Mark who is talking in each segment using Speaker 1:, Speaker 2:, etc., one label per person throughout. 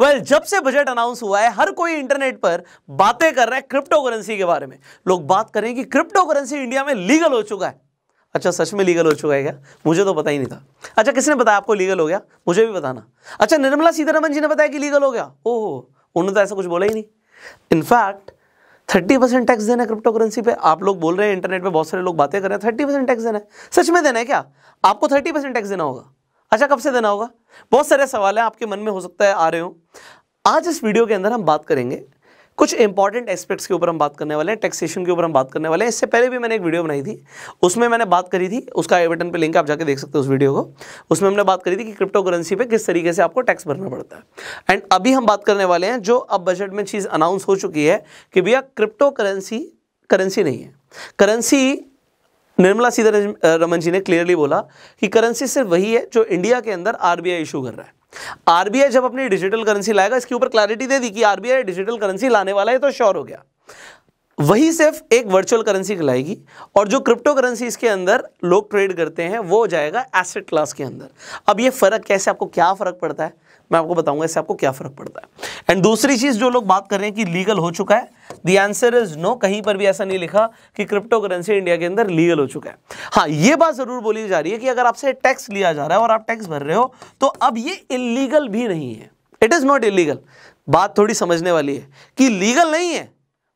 Speaker 1: Well well, जब से budget announce हुआ है हर कोई इंटरनेट पर बातें कर रहा है क्रिप्टो करेंसी के बारे में लोग बात करें कि क्रिप्टो करेंसी इंडिया में लीगल हो चुका है अच्छा सच में लीगल हो चुका है क्या मुझे तो पता ही नहीं था अच्छा किसने बताया आपको लीगल हो गया मुझे भी बताना अच्छा निर्मला सीतारमन जी ने बताया कि लीगल हो गया ओहो उन्होंने तो ऐसा कुछ बोला ही नहीं इनफैक्ट थर्टी परसेंट टैक्स देना है क्रिप्टो करेंसी पे आप लोग बोल रहे हैं इंटरनेट पे बहुत सारे लोग बातें कर रहे हैं थर्टी परसेंट टैक्स देना है सच में देना है क्या आपको थर्टी परसेंट टैक्स देना होगा अच्छा कब से देना होगा बहुत सारे सवाल हैं आपके मन में हो सकता है आ रहे हो आज इस वीडियो के अंदर हम बात करेंगे कुछ इंपॉर्टेंट एस्पेक्ट्स के ऊपर हम बात करने वाले हैं टैक्सेशन के ऊपर हम बात करने वाले हैं इससे पहले भी मैंने एक वीडियो बनाई थी उसमें मैंने बात करी थी उसका आई बटन पे लिंक आप जाके देख सकते हो उस वीडियो को उसमें हमने बात करी थी कि क्रिप्टो करेंसी पर किस तरीके से आपको टैक्स भरना पड़ता है एंड अभी हम बात करने वाले हैं जो अब बजट में चीज़ अनाउंस हो चुकी है कि भैया क्रिप्टो करेंसी करेंसी नहीं है करेंसी निर्मला सीतारमन रमन जी ने क्लियरली बोला कि करेंसी सिर्फ वही है जो इंडिया के अंदर आरबीआई इशू कर रहा है आरबीआई जब अपनी डिजिटल करेंसी लाएगा इसके ऊपर क्लैरिटी दे दी कि आरबीआई डिजिटल करेंसी लाने वाला है तो श्योर हो गया वही सिर्फ एक वर्चुअल करेंसी खिलाएगी और जो क्रिप्टो करेंसी इसके अंदर लोग ट्रेड करते हैं वो जाएगा एसेट क्लास के अंदर अब ये फर्क कैसे आपको क्या फर्क पड़ता है मैं आपको बताऊंगा इससे आपको क्या फ़र्क पड़ता है एंड दूसरी चीज़ जो लोग बात कर रहे हैं कि लीगल हो चुका है दी आंसर इज नो कहीं पर भी ऐसा नहीं लिखा कि क्रिप्टो करेंसी इंडिया के अंदर लीगल हो चुका है हाँ ये बात ज़रूर बोली जा रही है कि अगर आपसे टैक्स लिया जा रहा है और आप टैक्स भर रहे हो तो अब ये इलीगल भी नहीं है इट इज़ नॉट इलीगल बात थोड़ी समझने वाली है कि लीगल नहीं है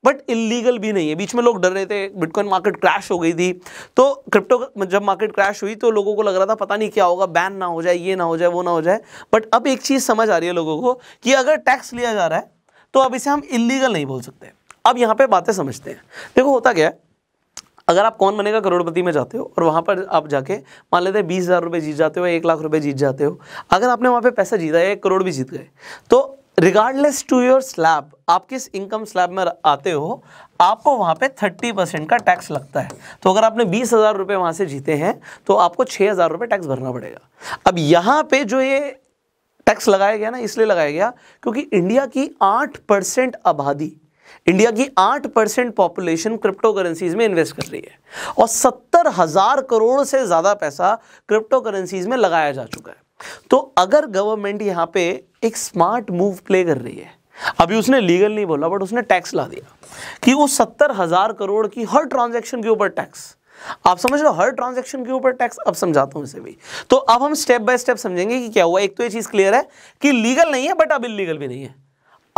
Speaker 1: बट इलीगल भी नहीं है बीच में लोग डर रहे थे बिटकॉइन मार्केट क्रैश हो गई थी तो क्रिप्टो जब मार्केट क्रैश हुई तो लोगों को लग रहा था पता नहीं क्या होगा बैन ना हो जाए ये ना हो जाए वो ना हो जाए बट अब एक चीज़ समझ आ रही है लोगों को कि अगर टैक्स लिया जा रहा है तो अब इसे हम इलीगल नहीं बोल सकते अब यहाँ पे बातें समझते हैं देखो होता क्या है अगर आप कौन बनेगा करोड़पति में जाते हो और वहाँ पर आप जाके मान लेते हैं बीस हज़ार रुपये जीत जाते हो एक लाख रुपये जीत जाते हो अगर आपने वहाँ पे पैसा जीता है एक करोड़ भी जीत गए तो रिगार्डलेस टू योर स्लैब आप किस इनकम स्लैब में आते हो आपको वहां पे 30 परसेंट का टैक्स लगता है तो अगर आपने बीस हज़ार रुपए वहाँ से जीते हैं तो आपको छह हज़ार रुपये टैक्स भरना पड़ेगा अब यहाँ पे जो ये टैक्स लगाया गया ना इसलिए लगाया गया क्योंकि इंडिया की आठ परसेंट आबादी इंडिया की आठ परसेंट पॉपुलेशन क्रिप्टो करेंसीज में इन्वेस्ट कर रही है और सत्तर हज़ार करोड़ से ज़्यादा पैसा क्रिप्टो करेंसीज में लगाया जा चुका है तो अगर गवर्नमेंट यहां पे एक स्मार्ट मूव प्ले कर रही है अभी उसने लीगल नहीं बोला बट उसने टैक्स ला दिया कि वो सत्तर हजार करोड़ की हर ट्रांजैक्शन के ऊपर टैक्स आप समझ लो हर ट्रांजैक्शन के ऊपर टैक्स अब समझाता हूं इसे भी तो अब हम स्टेप बाय स्टेप समझेंगे कि क्या हुआ एक तो ये चीज़ क्लियर है कि लीगल नहीं है बट अब इलीगल भी नहीं है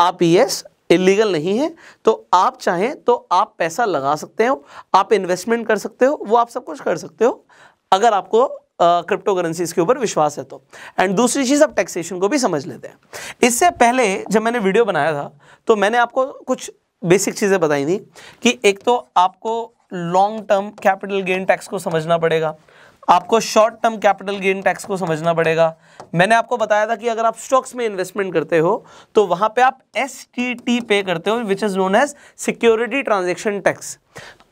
Speaker 1: आप यस इलीगल नहीं है तो आप चाहें तो आप पैसा लगा सकते हो आप इन्वेस्टमेंट कर सकते हो वो आप सब कुछ कर सकते हो अगर आपको क्रिप्टो करेंसीज के ऊपर विश्वास है तो एंड दूसरी चीज़ आप टैक्सेशन को भी समझ लेते हैं इससे पहले जब मैंने वीडियो बनाया था तो मैंने आपको कुछ बेसिक चीज़ें बताई थी कि एक तो आपको long term capital gain tax को समझना पड़ेगा आपको short term capital gain tax को समझना पड़ेगा मैंने आपको बताया था कि अगर आप स्टॉक्स में इन्वेस्टमेंट करते हो तो वहाँ पे आप एस पे करते हो which is known as security transaction tax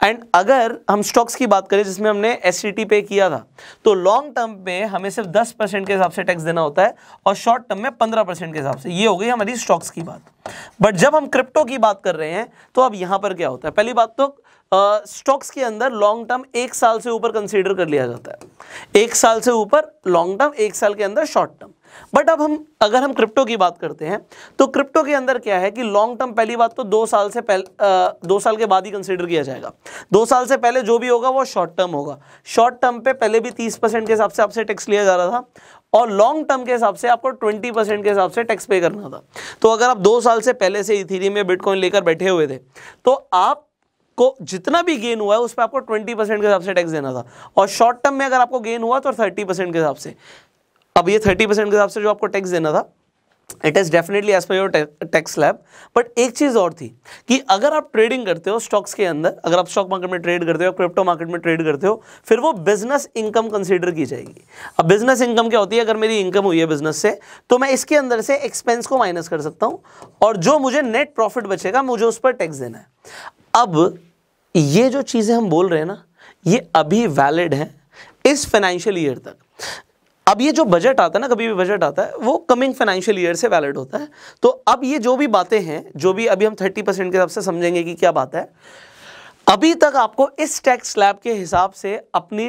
Speaker 1: and अगर हम स्टॉक्स की बात करें जिसमें हमने एस पे किया था तो लॉन्ग टर्म में हमें सिर्फ 10 परसेंट के हिसाब से टैक्स देना होता है और शॉर्ट टर्म में 15 परसेंट के हिसाब से ये हो गई हमारी स्टॉक्स की बात बट जब हम क्रिप्टो की बात कर रहे हैं तो अब यहां पर क्या होता है पहली बात तो स्टॉक्स के अंदर लॉन्ग टर्म एक साल से ऊपर कंसिडर कर लिया जाता है एक साल से ऊपर लॉन्ग टर्म एक साल के अंदर शॉर्ट टर्म बट अब हम अगर हम क्रिप्टो की बात करते हैं तो क्रिप्टो के अंदर क्या है कि लॉन्ग टर्म पहली बात तो दो साल से पहले दो साल के बाद ही कंसिडर किया जाएगा दो साल से पहले जो भी होगा वो शॉर्ट टर्म होगा शॉर्ट टर्म पे पहले भी तीस परसेंट के हिसाब से आपसे टैक्स लिया जा रहा था और लॉन्ग टर्म के हिसाब से आपको 20 परसेंट के हिसाब से टैक्स पे करना था तो अगर आप दो साल से पहले से इथीरियम या बिटकॉइन लेकर बैठे हुए थे तो आप को जितना भी गेन हुआ है उस पर आपको 20 परसेंट के हिसाब से टैक्स देना था और शॉर्ट टर्म में अगर आपको गेन हुआ तो 30 परसेंट के हिसाब से अब ये थर्टी परसेंट के हिसाब से जो आपको टैक्स देना था it is definitely as per your tax slab but एक चीज़ और थी कि अगर आप ट्रेडिंग करते हो स्टॉक्स के अंदर अगर आप स्टॉक मार्केट में ट्रेड करते हो क्रिप्टो मार्केट में ट्रेड करते हो फिर वो बिजनेस इनकम कंसिडर की जाएगी अब बिजनेस इनकम क्या होती है अगर मेरी इनकम हुई है बिजनेस से तो मैं इसके अंदर से एक्सपेंस को माइनस कर सकता हूँ और जो मुझे नेट प्रॉफिट बचेगा मुझे उस पर टैक्स देना है अब ये जो चीज़ें हम बोल रहे हैं ना ये अभी वैलिड है इस फाइनेंशियल ईयर तक अब ये जो बजट आता है ना कभी भी बजट आता है वो कमिंग फाइनेंशियल ईयर से वैलिड होता है तो अब ये जो भी बातें हैं जो भी अभी हम थर्टी परसेंट के हिसाब से समझेंगे कि क्या बात है अभी तक आपको इस टैक्स स्लैब के हिसाब से अपनी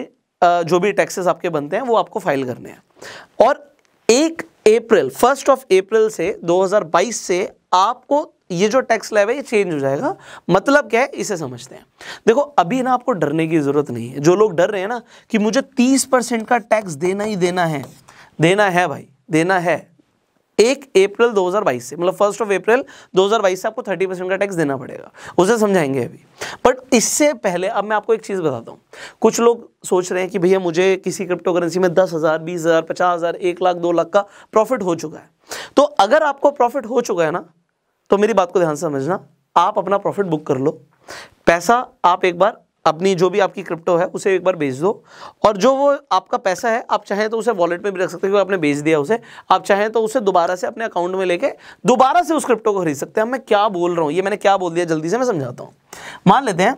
Speaker 1: जो भी टैक्सेस आपके बनते हैं वो आपको फाइल करने हैं और एक अप्रैल फर्स्ट ऑफ अप्रैल से दो से आपको ये जो टैक्स स्लैब है ये चेंज हो जाएगा मतलब क्या है इसे समझते हैं देखो अभी ना आपको डरने की ज़रूरत नहीं है जो लोग डर रहे हैं ना कि मुझे तीस परसेंट का टैक्स देना ही देना है देना है भाई देना है एक अप्रैल 2022 से मतलब फर्स्ट ऑफ अप्रैल 2022 से आपको 30 परसेंट का टैक्स देना पड़ेगा उसे समझाएंगे अभी बट इससे पहले अब मैं आपको एक चीज़ बताता हूँ कुछ लोग सोच रहे हैं कि भैया मुझे किसी क्रिप्टो करेंसी में दस हज़ार बीस हज़ार पचास हज़ार एक लाख दो लाख का प्रॉफिट हो चुका है तो अगर आपको प्रॉफिट हो चुका है ना तो मेरी बात को ध्यान से समझना आप अपना प्रॉफिट बुक कर लो पैसा आप एक बार अपनी जो भी आपकी क्रिप्टो है उसे एक बार बेच दो और जो वो आपका पैसा है आप चाहें तो उसे वॉलेट में भी रख सकते हो आपने बेच दिया उसे आप चाहें तो उसे दोबारा से अपने अकाउंट में लेके दोबारा से उस क्रिप्टो को खरीद सकते हैं मैं क्या बोल रहा हूँ ये मैंने क्या बोल दिया जल्दी से मैं समझाता हूँ मान लेते हैं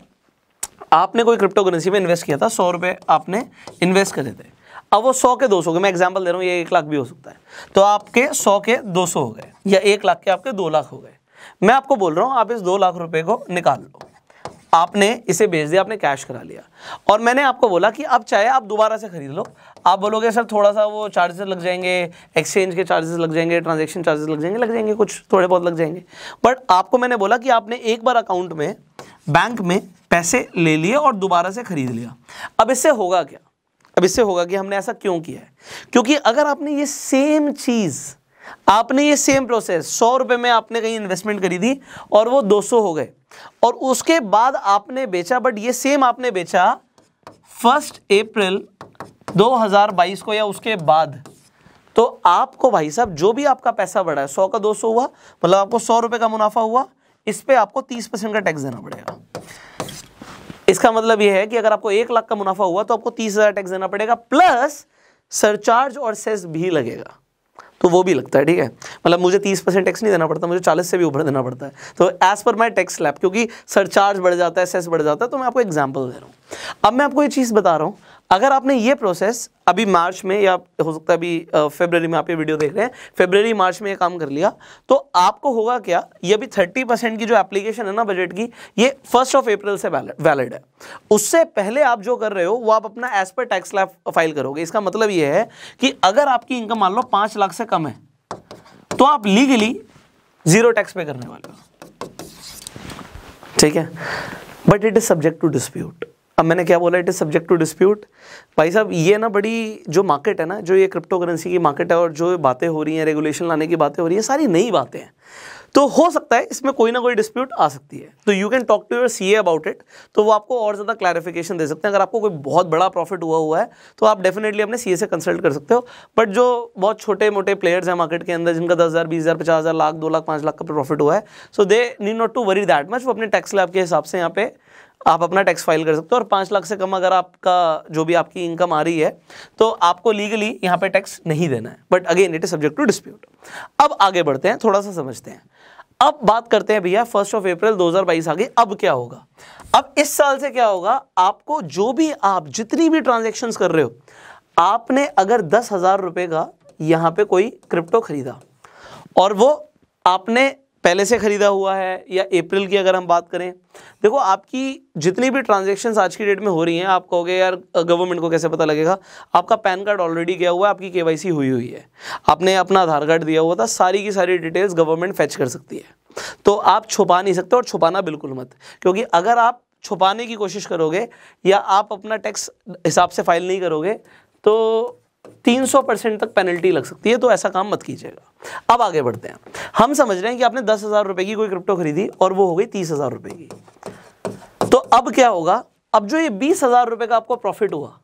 Speaker 1: आपने कोई क्रिप्टो करेंसी में इन्वेस्ट किया था सौ रुपये आपने इन्वेस्ट करे थे अब वो सौ के दो सौ मैं एग्जाम्पल दे रहा हूँ ये एक लाख भी हो सकता है तो आपके सौ के दो सौ हो गए या एक लाख के आपके दो लाख हो गए मैं आपको बोल रहा हूं आप इस दो लाख रुपए को निकाल लो आपने इसे बेच दिया आपने कैश करा लिया और मैंने आपको बोला कि अब चाहे आप दोबारा से खरीद लो आप बोलोगे सर थोड़ा सा वो चार्जेस लग जाएंगे एक्सचेंज के चार्जेस लग जाएंगे ट्रांजेक्शन चार्जेस लग जाएंगे लग जाएंगे कुछ थोड़े बहुत लग जाएंगे बट आपको मैंने बोला कि आपने एक बार अकाउंट में बैंक में पैसे ले लिए और दोबारा से खरीद लिया अब इससे होगा क्या अब इससे होगा कि हमने ऐसा क्यों किया है क्योंकि अगर आपने ये सेम चीज़ आपने ये सेम प्रोसेस सौ रुपये में आपने कहीं इन्वेस्टमेंट करी थी और वो दो सौ हो गए और उसके बाद आपने बेचा बट ये सेम आपने बेचा फर्स्ट अप्रैल 2022 को या उसके बाद तो आपको भाई साहब जो भी आपका पैसा बढ़ा है सौ का दो सौ हुआ मतलब आपको सौ रुपये का मुनाफा हुआ इस पर आपको तीस परसेंट का टैक्स देना पड़ेगा इसका मतलब यह है कि अगर आपको एक लाख का मुनाफा हुआ तो आपको तीस हज़ार टैक्स देना पड़ेगा प्लस सरचार्ज और सेस भी लगेगा तो वो भी लगता है ठीक है मतलब मुझे तीस परसेंट टैक्स नहीं देना पड़ता मुझे चालीस से भी ऊपर देना पड़ता है तो as per my tax slab क्योंकि सरचार्ज बढ़ जाता है एस बढ़ जाता है तो मैं आपको एग्जाम्पल दे रहा हूँ अब मैं आपको ये चीज़ बता रहा हूँ अगर आपने ये प्रोसेस अभी मार्च में या हो सकता है अभी फेबररी में आप ये वीडियो देख रहे हैं फेबररी मार्च में ये काम कर लिया तो आपको होगा क्या ये अभी थर्टी परसेंट की जो एप्लीकेशन है ना बजट की ये फर्स्ट ऑफ अप्रैल से वैलिड है उससे पहले आप जो कर रहे हो वो आप अपना एज पर टैक्स फाइल करोगे इसका मतलब ये है कि अगर आपकी इनकम मान लो पाँच लाख से कम है तो आप लीगली जीरो टैक्स पे करने वाले हो ठीक है but it is subject to dispute अब मैंने क्या बोला it is subject to dispute भाई साहब ये ना बड़ी जो मार्केट है ना जो ये क्रिप्टो करेंसी की मार्केट है और जो बातें हो रही हैं रेगुलेशन लाने की बातें हो रही हैं सारी नई बातें हैं तो हो सकता है इसमें कोई ना कोई डिस्प्यूट आ सकती है तो you can talk to your C about it तो वो आपको और ज़्यादा क्लैरिफिकेशन दे सकते हैं अगर आपको कोई बहुत बड़ा प्रॉफिट हुआ हुआ है तो आप डेफिनेटली अपने सी से कंसल्ट कर सकते हो बट जो बहुत छोटे मोटे प्लेयर्स हैं मार्केट के अंदर जिनका दस हज़ार बीस हज़ार पचास हज़ार लाख दो लाख पाँच लाख का प्रॉफिट हुआ है so they need not to worry that much वो अपने टैक्स लैब के हिसाब से यहाँ पे आप अपना टैक्स फाइल कर सकते हो और पाँच लाख से कम अगर आपका जो भी आपकी इनकम आ रही है तो आपको लीगली यहाँ पे टैक्स नहीं देना है but again it is subject to dispute अब आगे बढ़ते हैं थोड़ा सा समझते हैं अब बात करते हैं भैया फर्स्ट ऑफ अप्रैल 2022 आगे अब क्या होगा अब इस साल से क्या होगा आपको जो भी आप जितनी भी ट्रांजेक्शन कर रहे हो आपने अगर दस हजार रुपये का यहाँ पे कोई क्रिप्टो खरीदा और वो आपने पहले से ख़रीदा हुआ है या अप्रैल की अगर हम बात करें देखो आपकी जितनी भी ट्रांजेक्शन आज की डेट में हो रही हैं आप कहोगे यार गवर्नमेंट को कैसे पता लगेगा आपका पैन कार्ड ऑलरेडी गया हुआ है आपकी के हुई हुई है आपने अपना आधार कार्ड दिया हुआ था सारी की सारी डिटेल्स गवर्नमेंट फैच कर सकती है तो आप छुपा नहीं सकते और छुपाना बिल्कुल मत क्योंकि अगर आप छुपाने की कोशिश करोगे या आप अपना टैक्स हिसाब से फाइल नहीं करोगे तो 300 परसेंट तक पेनल्टी लग सकती है तो ऐसा काम मत कीजिएगा अब आगे बढ़ते हैं हम समझ रहे हैं कि आपने दस हज़ार रुपए की कोई क्रिप्टो खरीदी और वो हो गई तीस हज़ार रुपए की तो अब क्या होगा अब जो ये बीस हज़ार रुपए का आपको प्रॉफिट हुआ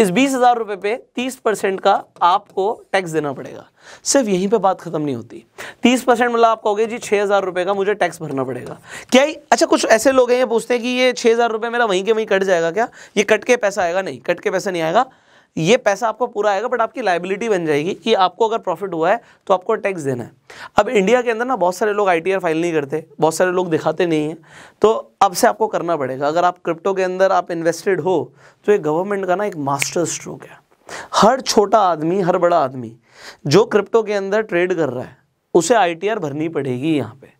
Speaker 1: इस बीस हज़ार रुपए पे तीस परसेंट का आपको टैक्स देना पड़ेगा सिर्फ यहीं पे बात ख़त्म नहीं होती तीस परसेंट मतलब आप कहोगे जी छह हज़ार रुपए का मुझे टैक्स भरना पड़ेगा क्या ही? अच्छा कुछ ऐसे लोग हैं ये पूछते हैं कि ये छह हज़ार रुपए मेरा वहीं के वहीं कट जाएगा क्या ये कट के पैसा आएगा नहीं कट के पैसा नहीं आएगा ये पैसा आपको पूरा आएगा बट आपकी लाइबिलिटी बन जाएगी कि आपको अगर प्रॉफिट हुआ है तो आपको टैक्स देना है अब इंडिया के अंदर ना बहुत सारे लोग आई फाइल नहीं करते बहुत सारे लोग दिखाते नहीं हैं तो अब से आपको करना पड़ेगा अगर आप क्रिप्टो के अंदर आप इन्वेस्टेड हो तो ये गवर्नमेंट का ना एक मास्टर स्ट्रोक है हर छोटा आदमी हर बड़ा आदमी जो क्रिप्टो के अंदर ट्रेड कर रहा है उसे आई भरनी पड़ेगी यहाँ पर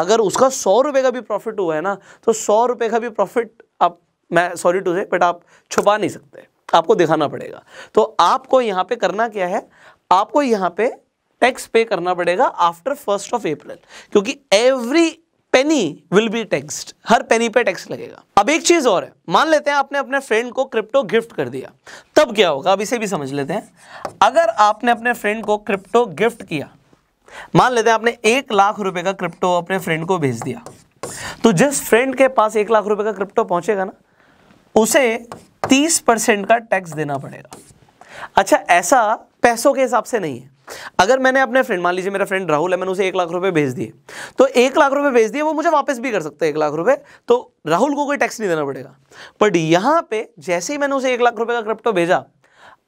Speaker 1: अगर उसका सौ रुपये का भी प्रॉफिट हुआ है ना तो सौ रुपये का भी प्रॉफिट आप मैं सॉरी टू से बट आप छुपा नहीं सकते आपको दिखाना पड़ेगा तो आपको यहाँ पे करना क्या है आपको यहाँ पे टैक्स पे करना पड़ेगा आफ्टर फर्स्ट ऑफ अप्रैल क्योंकि every penny will be taxed हर पेनी पे टैक्स लगेगा अब एक चीज और है मान लेते हैं आपने अपने फ्रेंड को क्रिप्टो गिफ्ट कर दिया तब क्या होगा अब इसे भी समझ लेते हैं अगर आपने अपने फ्रेंड को क्रिप्टो गिफ्ट किया मान लेते हैं आपने एक लाख रुपए का क्रिप्टो अपने फ्रेंड को भेज दिया तो जिस फ्रेंड के पास एक लाख रुपए का क्रिप्टो पहुंचेगा ना उसे तीस परसेंट का टैक्स देना पड़ेगा अच्छा ऐसा पैसों के हिसाब से नहीं है अगर मैंने अपने फ्रेंड मान लीजिए मेरा फ्रेंड राहुल है मैंने उसे एक लाख रुपए भेज दिए तो एक लाख रुपए भेज दिए वो मुझे वापस भी कर सकते हैं एक लाख रुपए तो राहुल को कोई टैक्स नहीं देना पड़ेगा बट यहां पे जैसे ही मैंने उसे एक लाख रुपए का क्रिप्टो भेजा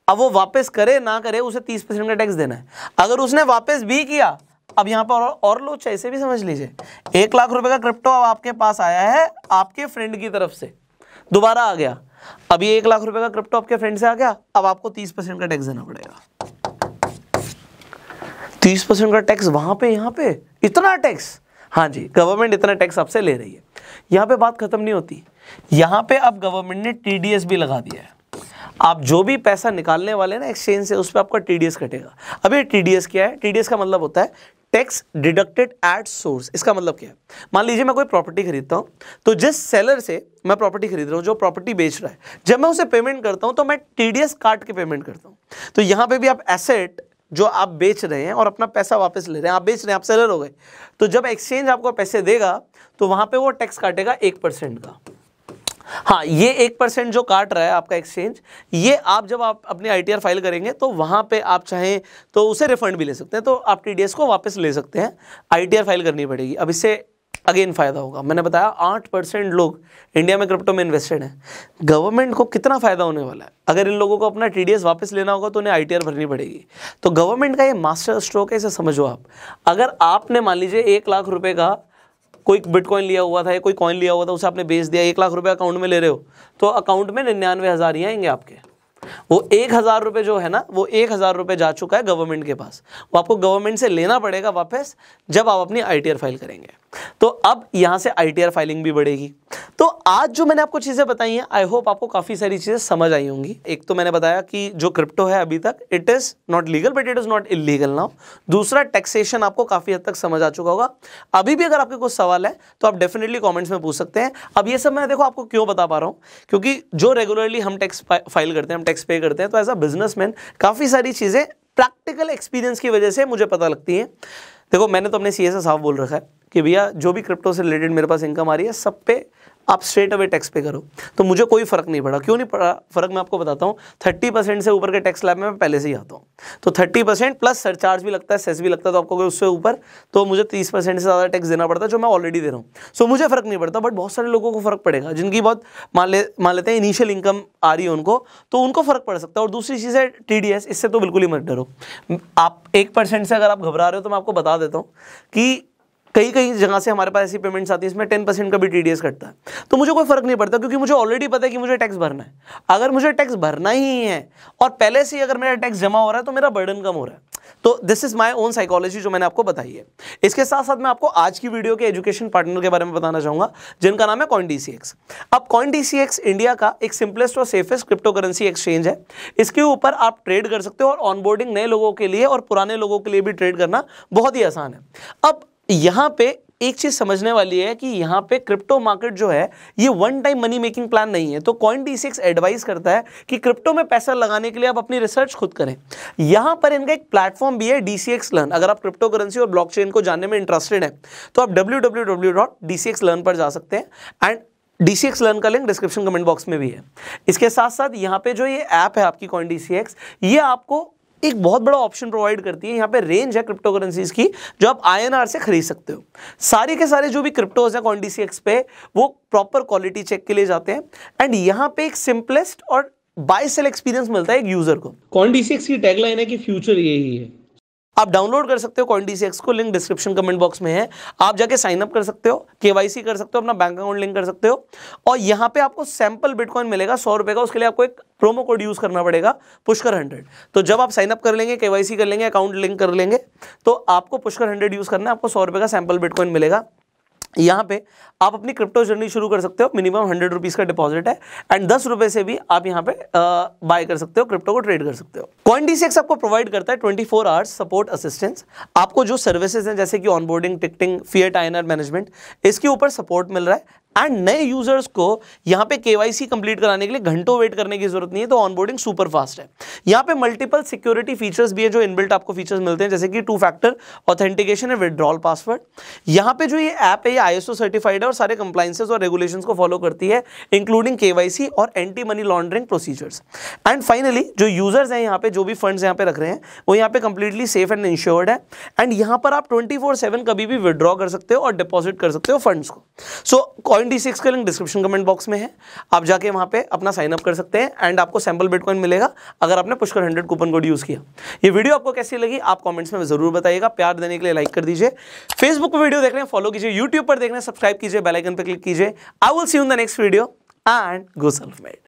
Speaker 1: अब वो वापस करे ना करे उसे तीस परसेंट का टैक्स देना है अगर उसने वापस भी किया अब यहाँ पर और, और लोग इसे भी समझ लीजिए एक लाख रुपए का क्रिप्टो अब आपके पास आया है आपके फ्रेंड की तरफ से दोबारा आ गया अभी एक लाख रुपए का क्रिप्टो आपके फ्रेंड से आ गया अब आपको तीस परसेंट का टैक्स देना पड़ेगा तीस परसेंट का टैक्स वहां पे यहां पे इतना टैक्स हाँ जी गवर्नमेंट इतना टैक्स आपसे ले रही है यहां पे बात खत्म नहीं होती यहां पे अब गवर्नमेंट ने टीडीएस भी लगा दिया है आप जो भी पैसा निकालने वाले ना एक्सचेंज से उस पर आपका टीडीएस कटेगा अब ये टी क्या है टीडीएस का मतलब होता है टैक्स डिडक्टेड एट सोर्स इसका मतलब क्या है मान लीजिए मैं कोई प्रॉपर्टी खरीदता हूँ तो जिस सेलर से मैं प्रॉपर्टी खरीद रहा हूँ जो प्रॉपर्टी बेच रहा है जब मैं उसे पेमेंट करता हूँ तो मैं टीडीएस काट के पेमेंट करता हूँ तो यहाँ पे भी आप एसेट जो आप बेच रहे हैं और अपना पैसा वापस ले रहे हैं आप बेच रहे हैं आप सेलर हो गए तो जब एक्सचेंज आपको पैसे देगा तो वहाँ पे वो टैक्स काटेगा एक परसेंट का हाँ ये एक परसेंट जो काट रहा है आपका एक्सचेंज ये आप जब आप अपनी आईटीआर फाइल करेंगे तो वहाँ पे आप चाहें तो उसे रिफंड भी ले सकते हैं तो आप टीडीएस को वापस ले सकते हैं आईटीआर फाइल करनी पड़ेगी अब इससे अगेन फ़ायदा होगा मैंने बताया आठ परसेंट लोग इंडिया में क्रिप्टो में इन्वेस्टेड हैं गवर्नमेंट को कितना फ़ायदा होने वाला है अगर इन लोगों को अपना टी वापस लेना होगा तो उन्हें आई भरनी पड़ेगी तो गवर्नमेंट का ये मास्टर स्ट्रोक है इसे समझो आप अगर आपने मान लीजिए एक लाख रुपये का कोई बिटकॉइन लिया हुआ था या कोई कॉइन लिया हुआ था उसे आपने बेच दिया एक लाख रुपए अकाउंट में ले रहे हो तो अकाउंट में निन्यानवे हज़ार ही आएंगे आपके वो एक हज़ार रुपये जो है ना वो एक हज़ार रुपये जा चुका है गवर्नमेंट के पास वो आपको गवर्नमेंट से लेना पड़ेगा वापस जब आप अपनी आईटीआर फाइल करेंगे तो अब यहां से आईटीआर फाइलिंग भी बढ़ेगी तो आज जो मैंने आपको चीज़ें बताई हैं आई होप आपको काफ़ी सारी चीज़ें समझ आई होंगी एक तो मैंने बताया कि जो क्रिप्टो है अभी तक it is not legal but it is not illegal now दूसरा टैक्सेशन आपको काफ़ी हद तक समझ आ चुका होगा अभी भी अगर आपके कुछ सवाल है तो आप डेफिनेटली कॉमेंट्स में पूछ सकते हैं अब यह सब मैं देखो आपको क्यों बता पा रहा हूं क्योंकि जो रेगुलरली हम टैक्स फाइल करते हैं टैक्स पे करते हैं तो एज अ बिजनेसमैन काफ़ी सारी चीज़ें प्रैक्टिकल एक्सपीरियंस की वजह से मुझे पता लगती हैं देखो मैंने तो अपने सी साफ बोल रखा है कि भैया जो भी क्रिप्टो से रिलेटेड मेरे पास इनकम आ रही है सब पे आप स्ट्रेट अवे टैक्स पे करो तो मुझे कोई फ़र्क नहीं पड़ा क्यों नहीं पड़ा फ़र्क मैं आपको बताता हूँ थर्टी परसेंट से ऊपर के टैक्स लैब में मैं पहले से ही आता हूँ तो थर्टी परसेंट प्लस सरचार्ज भी लगता है सेस भी लगता है तो आपको उससे ऊपर तो मुझे तीस परसेंट से ज़्यादा टैक्स देना पड़ता है जो मैं ऑलरेडी दे रहा हूँ सो मुझे फ़र्क नहीं पड़ता बट बहुत सारे लोगों को फ़र्क पड़ेगा जिनकी बहुत मान ले मान लेते हैं इनिशियल इनकम आ रही है उनको तो उनको फ़र्क पड़ सकता है और दूसरी चीज़ है टी इससे तो बिल्कुल ही मत डरो आप एक परसेंट से अगर आप घबरा रहे हो तो मैं आपको बता देता हूँ कि कई कई जगह से हमारे पास ऐसी पेमेंट्स आती है इसमें टेन परसेंट का भी टी कटता है तो मुझे कोई फर्क नहीं पड़ता क्योंकि मुझे ऑलरेडी पता है कि मुझे टैक्स भरना है अगर मुझे टैक्स भरना ही है और पहले से अगर मेरा टैक्स जमा हो रहा है तो मेरा बर्डन कम हो रहा है तो this is my own psychology जो मैंने आपको बताई है इसके साथ साथ मैं आपको आज की वीडियो के एजुकेशन पार्टनर के बारे में बताना चाहूँगा जिनका नाम है कॉइन डी अब कॉइन डी इंडिया का एक सिंपलेस्ट और सेफेस्ट क्रिप्टो करेंसी एक्सचेंज है इसके ऊपर आप ट्रेड कर सकते हो और ऑनबोर्डिंग नए लोगों के लिए और पुराने लोगों के लिए भी ट्रेड करना बहुत ही आसान है अब यहां पे एक चीज़ समझने वाली है कि यहां पे क्रिप्टो मार्केट जो है ये one time money making plan नहीं है तो कॉइन डी सिक्स एडवाइस करता है कि क्रिप्टो में पैसा लगाने के लिए आप अपनी रिसर्च खुद करें यहां पर इनका एक प्लेटफॉर्म भी है डी सी एक्स लर्न अगर आप क्रिप्टो करेंसी और ब्लॉकचेन को जानने में इंटरेस्टेड है तो आप W W W dot D C X learn पर जा सकते हैं एंड डी एक्स लर्न का लिंक डिस्क्रिप्शन कमेंट बॉक्स में भी है इसके साथ साथ यहाँ पे जो ये ऐप है आपकी कॉइन डीसीएक्स ये आपको एक बहुत बड़ा ऑप्शन प्रोवाइड करती है यहाँ पे रेंज है क्रिप्टो करेंसीज की जो आप आईएनआर से खरीद सकते हो सारे के सारे जो भी क्रिप्टोज हैं कॉन्डीसीएक्स पे वो प्रॉपर क्वालिटी चेक के लिए जाते हैं एंड यहाँ पे एक सिंपलेस्ट और बाय सेल एक्सपीरियंस मिलता है एक यूजर को कॉन्डीसीएक्स की टैगलाइन है कि फ्यूचर यही है आप डाउनलोड कर सकते हो कॉइन डी को लिंक डिस्क्रिप्शन कमेंट बॉक्स में है आप जाके साइन अप कर सकते हो केवाईसी कर सकते हो अपना बैंक अकाउंट लिंक कर सकते हो और यहां पे आपको सैंपल बिटकॉइन मिलेगा सौ रुपए का उसके लिए आपको एक प्रोमो कोड यूज करना पड़ेगा पुष्कर हंड्रेड तो जब आप साइन अप कर लेंगे केवाईसी कर लेंगे अकाउंट लिंक कर लेंगे तो आपको पुष्कर हंड्रेड यूज करना है आपको सौ रुपए का सैंपल बिटकॉइन मिलेगा यहाँ पे आप अपनी क्रिप्टो जर्नी शुरू कर सकते हो मिनिमम हंड्रेड रुपीज़ का डिपॉजिट है एंड दस रुपए से भी आप यहाँ पे बाय कर सकते हो क्रिप्टो को ट्रेड कर सकते हो कॉइन डी आपको प्रोवाइड करता है twenty four hours support assistance आपको जो सर्विसेज हैं जैसे कि ऑनबोर्डिंग टिकटिंग फियर टाइनर मैनेजमेंट इसके ऊपर सपोर्ट मिल रहा है एंड नए यूजर्स को यहां पे केवाईसी कंप्लीट कराने के लिए घंटों वेट करने की जरूरत नहीं है तो ऑनबोर्डिंग सुपर फास्ट है यहां पे मल्टीपल सिक्योरिटी फीचर्स भी है जो इनबिल्ट आपको फीचर्स मिलते हैं जैसे कि टू फैक्टर ऑथेंटिकेशन है विड्रॉल पासवर्ड यहां पे जो ये ऐप है ये आईएसओ सर्टिफाइड है और सारे कंप्लाइंसेज और रेगुलेशन को फॉलो करती है इंक्लूडिंग केवाईसी और anti money laundering procedures and finally जो यूजर्स हैं यहाँ पे जो भी फंड यहाँ पे रख रहे हैं वो यहाँ पे कंप्लीटली सेफ एंड इंश्योर्ड है एंड यहां पर आप ट्वेंटी कभी भी विड्रॉ कर सकते हो और डिपॉजिट कर सकते हो फंड को so so, coin D six का लिंक डिस्क्रिप्शन कमेंट बॉक्स में है आप जाके वहाँ पे अपना साइन अप कर सकते हैं एंड आपको सैम्पल बिटकॉइन मिलेगा अगर आपने Pushkar hundred coupon code use किया ये वीडियो आपको कैसी लगी आप कमेंट्स में जरूर बताइएगा प्यार देने के लिए लाइक कर दीजिए फेसबुक पर वीडियो देख रहे हैं फॉलो कीजिए यूट्यूब पर देख रहे हैं सब्सक्राइब कीजिए बेलाइकन पर क्लिक कीजिए I will see in the next video and go self made